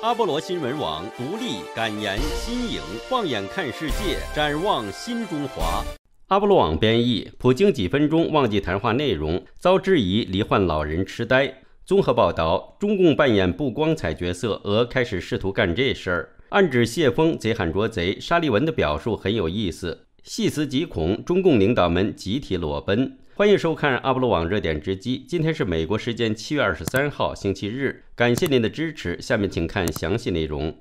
阿波罗新闻网独立敢言新颖，放眼看世界，展望新中华。阿波罗网编译：普京几分钟忘记谈话内容，遭质疑罹患老人痴呆。综合报道：中共扮演不光彩角色，俄开始试图干这事儿，暗指谢风贼喊捉贼。沙利文的表述很有意思，细思极恐。中共领导们集体裸奔。欢迎收看阿波罗网热点直击。今天是美国时间七月二十三号星期日，感谢您的支持。下面请看详细内容。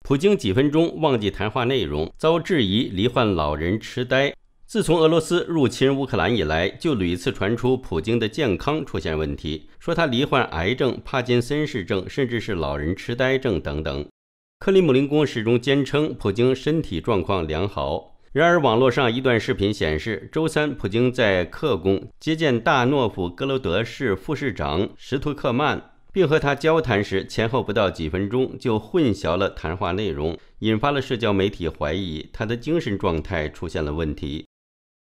普京几分钟忘记谈话内容，遭质疑罹患老人痴呆。自从俄罗斯入侵乌克兰以来，就屡次传出普京的健康出现问题，说他罹患癌症、帕金森氏症，甚至是老人痴呆症等等。克里姆林宫始终坚称普京身体状况良好。然而，网络上一段视频显示，周三普京在克宫接见大诺夫哥罗德市副市长什图克曼，并和他交谈时，前后不到几分钟就混淆了谈话内容，引发了社交媒体怀疑他的精神状态出现了问题。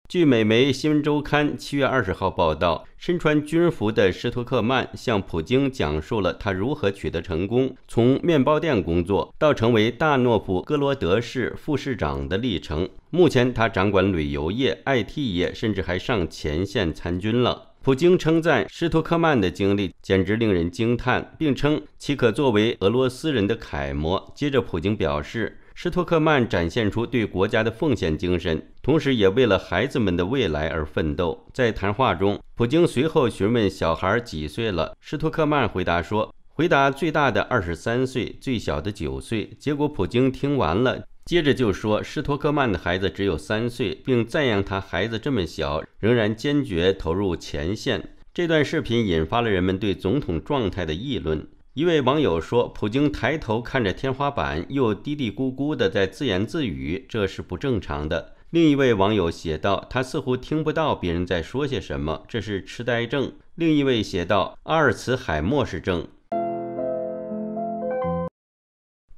据美媒《新闻周刊》七月二十号报道，身穿军服的施托克曼向普京讲述了他如何取得成功，从面包店工作到成为大诺夫哥罗德市副市长的历程。目前，他掌管旅游业、IT 业，甚至还上前线参军了。普京称赞施托克曼的经历简直令人惊叹，并称其可作为俄罗斯人的楷模。接着，普京表示，施托克曼展现出对国家的奉献精神。同时也为了孩子们的未来而奋斗。在谈话中，普京随后询问小孩几岁了，施托克曼回答说：“回答最大的二十三岁，最小的九岁。”结果普京听完了，接着就说：“施托克曼的孩子只有三岁，并赞扬他孩子这么小仍然坚决投入前线。”这段视频引发了人们对总统状态的议论。一位网友说：“普京抬头看着天花板，又嘀嘀咕咕的在自言自语，这是不正常的。”另一位网友写道：“他似乎听不到别人在说些什么，这是痴呆症。”另一位写道：“阿尔茨海默氏症。”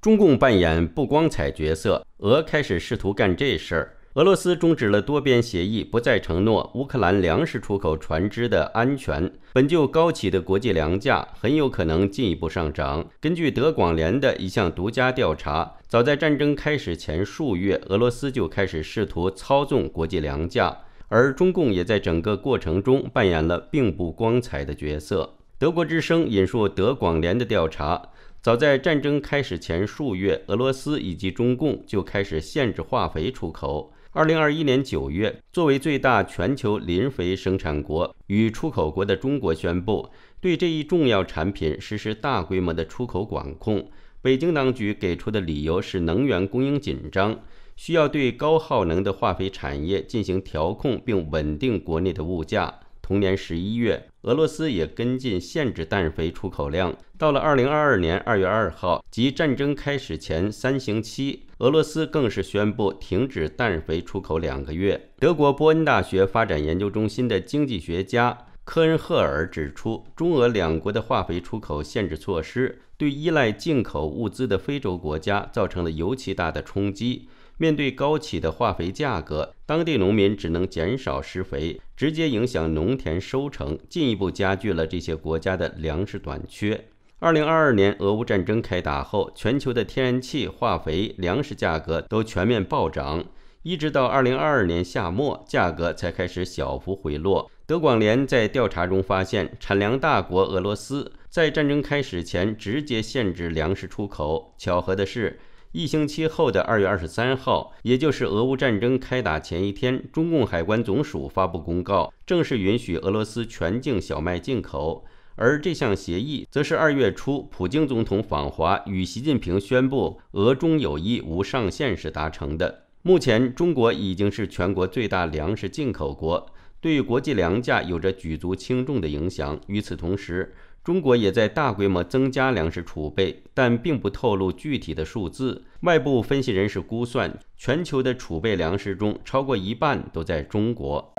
中共扮演不光彩角色，俄开始试图干这事儿。俄罗斯终止了多边协议，不再承诺乌克兰粮食出口船只的安全。本就高企的国际粮价很有可能进一步上涨。根据德广联的一项独家调查，早在战争开始前数月，俄罗斯就开始试图操纵国际粮价，而中共也在整个过程中扮演了并不光彩的角色。德国之声引述德广联的调查，早在战争开始前数月，俄罗斯以及中共就开始限制化肥出口。二零二一年九月，作为最大全球磷肥生产国与出口国的中国宣布，对这一重要产品实施大规模的出口管控。北京当局给出的理由是能源供应紧张，需要对高耗能的化肥产业进行调控，并稳定国内的物价。同年十一月，俄罗斯也跟进限制氮肥出口量。到了二零二二年二月二号，即战争开始前三星期，俄罗斯更是宣布停止氮肥出口两个月。德国波恩大学发展研究中心的经济学家科恩赫尔指出，中俄两国的化肥出口限制措施对依赖进口物资的非洲国家造成了尤其大的冲击。面对高企的化肥价格，当地农民只能减少施肥，直接影响农田收成，进一步加剧了这些国家的粮食短缺。二零二二年俄乌战争开打后，全球的天然气、化肥、粮食价格都全面暴涨，一直到二零二二年夏末，价格才开始小幅回落。德广联在调查中发现，产粮大国俄罗斯在战争开始前直接限制粮食出口。巧合的是，一星期后的二月二十三号，也就是俄乌战争开打前一天，中共海关总署发布公告，正式允许俄罗斯全境小麦进口。而这项协议，则是二月初普京总统访华与习近平宣布“俄中友谊无上限”时达成的。目前，中国已经是全国最大粮食进口国，对国际粮价有着举足轻重的影响。与此同时，中国也在大规模增加粮食储备，但并不透露具体的数字。外部分析人士估算，全球的储备粮食中超过一半都在中国。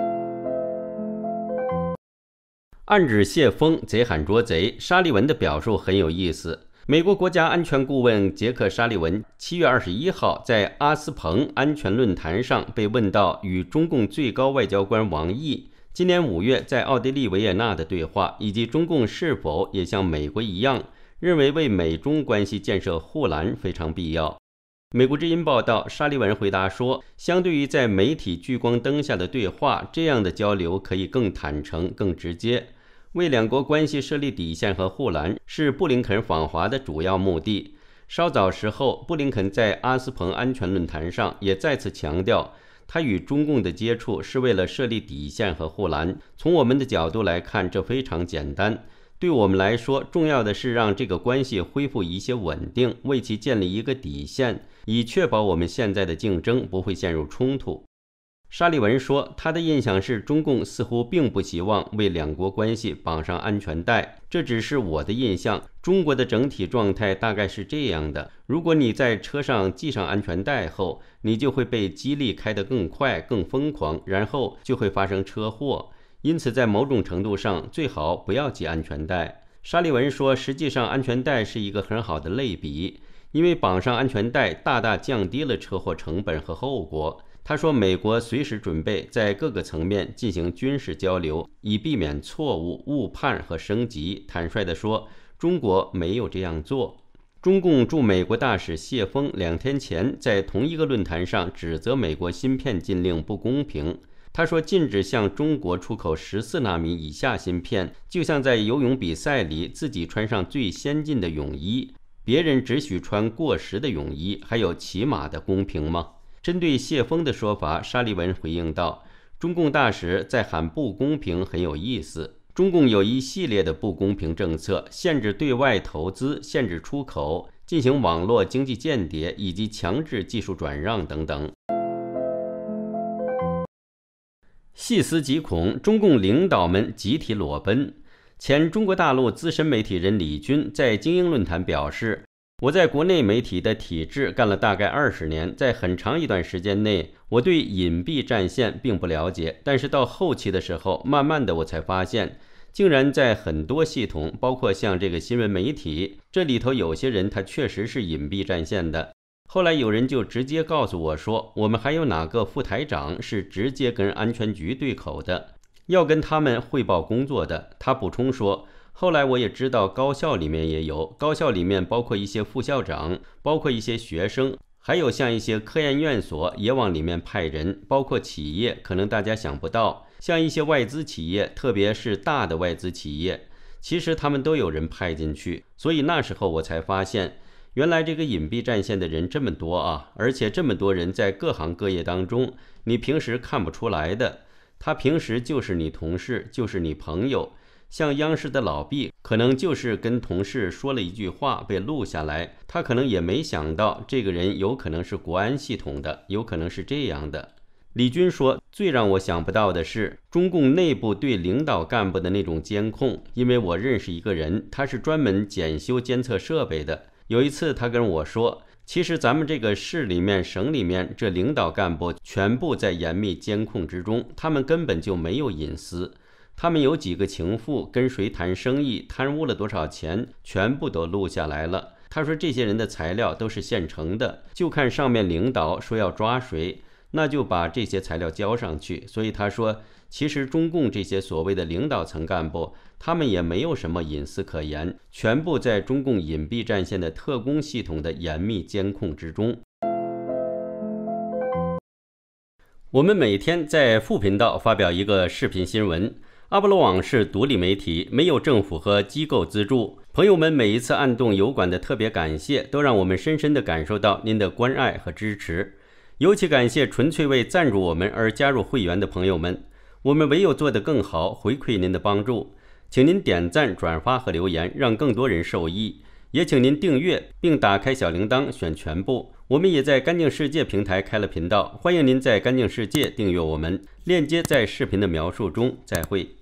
暗指谢峰贼喊捉贼。沙利文的表述很有意思。美国国家安全顾问杰克·沙利文七月二十一号在阿斯彭安全论坛上被问到与中共最高外交官王毅。今年五月在奥地利维也纳的对话，以及中共是否也像美国一样认为为美中关系建设护栏非常必要？美国之音报道，沙利文回答说：“相对于在媒体聚光灯下的对话，这样的交流可以更坦诚、更直接。为两国关系设立底线和护栏是布林肯访华的主要目的。”稍早时候，布林肯在阿斯彭安全论坛上也再次强调。他与中共的接触是为了设立底线和护栏。从我们的角度来看，这非常简单。对我们来说，重要的是让这个关系恢复一些稳定，为其建立一个底线，以确保我们现在的竞争不会陷入冲突。沙利文说：“他的印象是，中共似乎并不希望为两国关系绑上安全带。这只是我的印象。中国的整体状态大概是这样的：如果你在车上系上安全带后，你就会被激励开得更快、更疯狂，然后就会发生车祸。因此，在某种程度上，最好不要系安全带。”沙利文说：“实际上，安全带是一个很好的类比。”因为绑上安全带，大大降低了车祸成本和后果。他说，美国随时准备在各个层面进行军事交流，以避免错误误判和升级。坦率地说，中国没有这样做。中共驻美国大使谢峰两天前在同一个论坛上指责美国芯片禁令不公平。他说，禁止向中国出口十四纳米以下芯片，就像在游泳比赛里自己穿上最先进的泳衣。别人只许穿过时的泳衣，还有起码的公平吗？针对谢峰的说法，沙利文回应道：“中共大使在喊不公平，很有意思。中共有一系列的不公平政策，限制对外投资，限制出口，进行网络经济间谍，以及强制技术转让等等。”细思极恐，中共领导们集体裸奔。前中国大陆资深媒体人李军在《精英论坛》表示：“我在国内媒体的体制干了大概二十年，在很长一段时间内，我对隐蔽战线并不了解。但是到后期的时候，慢慢的我才发现，竟然在很多系统，包括像这个新闻媒体，这里头有些人他确实是隐蔽战线的。后来有人就直接告诉我说，我们还有哪个副台长是直接跟安全局对口的。”要跟他们汇报工作的，他补充说：“后来我也知道，高校里面也有，高校里面包括一些副校长，包括一些学生，还有像一些科研院所也往里面派人，包括企业，可能大家想不到，像一些外资企业，特别是大的外资企业，其实他们都有人派进去。所以那时候我才发现，原来这个隐蔽战线的人这么多啊，而且这么多人在各行各业当中，你平时看不出来的。”他平时就是你同事，就是你朋友，像央视的老毕，可能就是跟同事说了一句话被录下来，他可能也没想到这个人有可能是国安系统的，有可能是这样的。李军说，最让我想不到的是中共内部对领导干部的那种监控，因为我认识一个人，他是专门检修监测设备的，有一次他跟我说。其实咱们这个市里面、省里面这领导干部全部在严密监控之中，他们根本就没有隐私。他们有几个情妇，跟谁谈生意、贪污了多少钱，全部都录下来了。他说这些人的材料都是现成的，就看上面领导说要抓谁。那就把这些材料交上去。所以他说，其实中共这些所谓的领导层干部，他们也没有什么隐私可言，全部在中共隐蔽战线的特工系统的严密监控之中。我们每天在副频道发表一个视频新闻。阿波罗网是独立媒体，没有政府和机构资助。朋友们每一次按动油管的特别感谢，都让我们深深地感受到您的关爱和支持。尤其感谢纯粹为赞助我们而加入会员的朋友们，我们唯有做得更好回馈您的帮助，请您点赞、转发和留言，让更多人受益。也请您订阅并打开小铃铛，选全部。我们也在干净世界平台开了频道，欢迎您在干净世界订阅我们，链接在视频的描述中。再会。